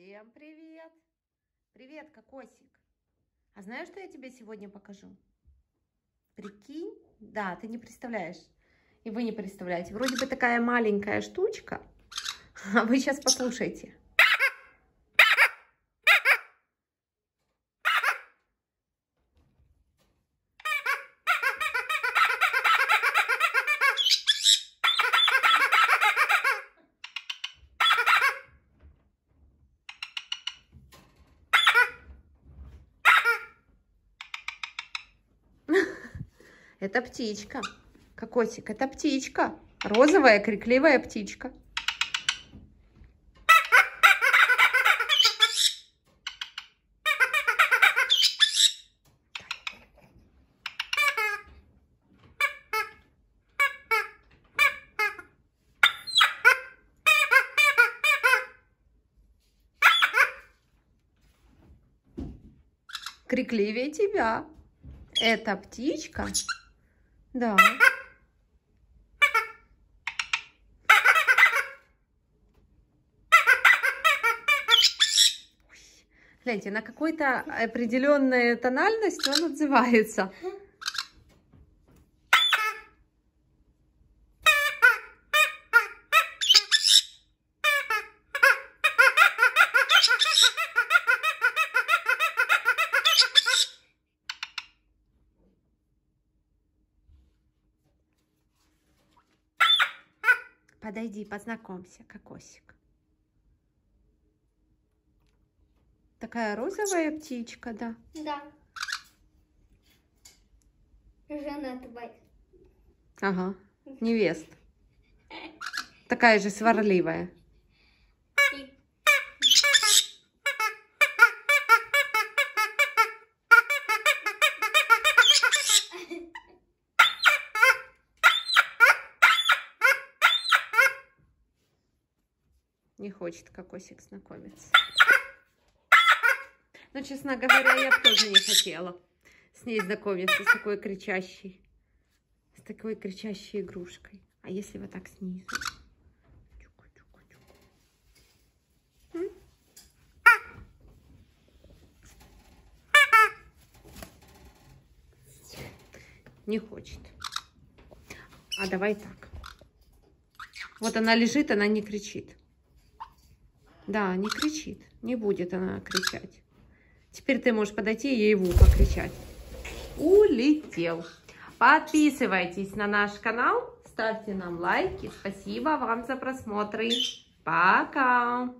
Всем привет! Привет, кокосик! А знаешь, что я тебе сегодня покажу? Прикинь? Да, ты не представляешь. И вы не представляете. Вроде бы такая маленькая штучка. А вы сейчас послушайте. Это птичка. Кокосик, это птичка. Розовая крикливая птичка. крикливее тебя. Эта птичка да. Гляньте, на какой-то определенной тональности он отзывается. Подойди, познакомься, кокосик. Такая розовая птичка, да? Да. Жена твоя. Ага, невеста. Такая же сварливая. Не хочет кокосик знакомиться. Но, ну, честно говоря, я бы тоже не хотела с ней знакомиться, с такой кричащей, с такой кричащей игрушкой. А если вот так снизу? Не хочет. А давай так. Вот она лежит, она не кричит. Да, не кричит. Не будет она кричать. Теперь ты можешь подойти и ей в ухо кричать. Улетел. Подписывайтесь на наш канал, ставьте нам лайки. Спасибо вам за просмотры. Пока!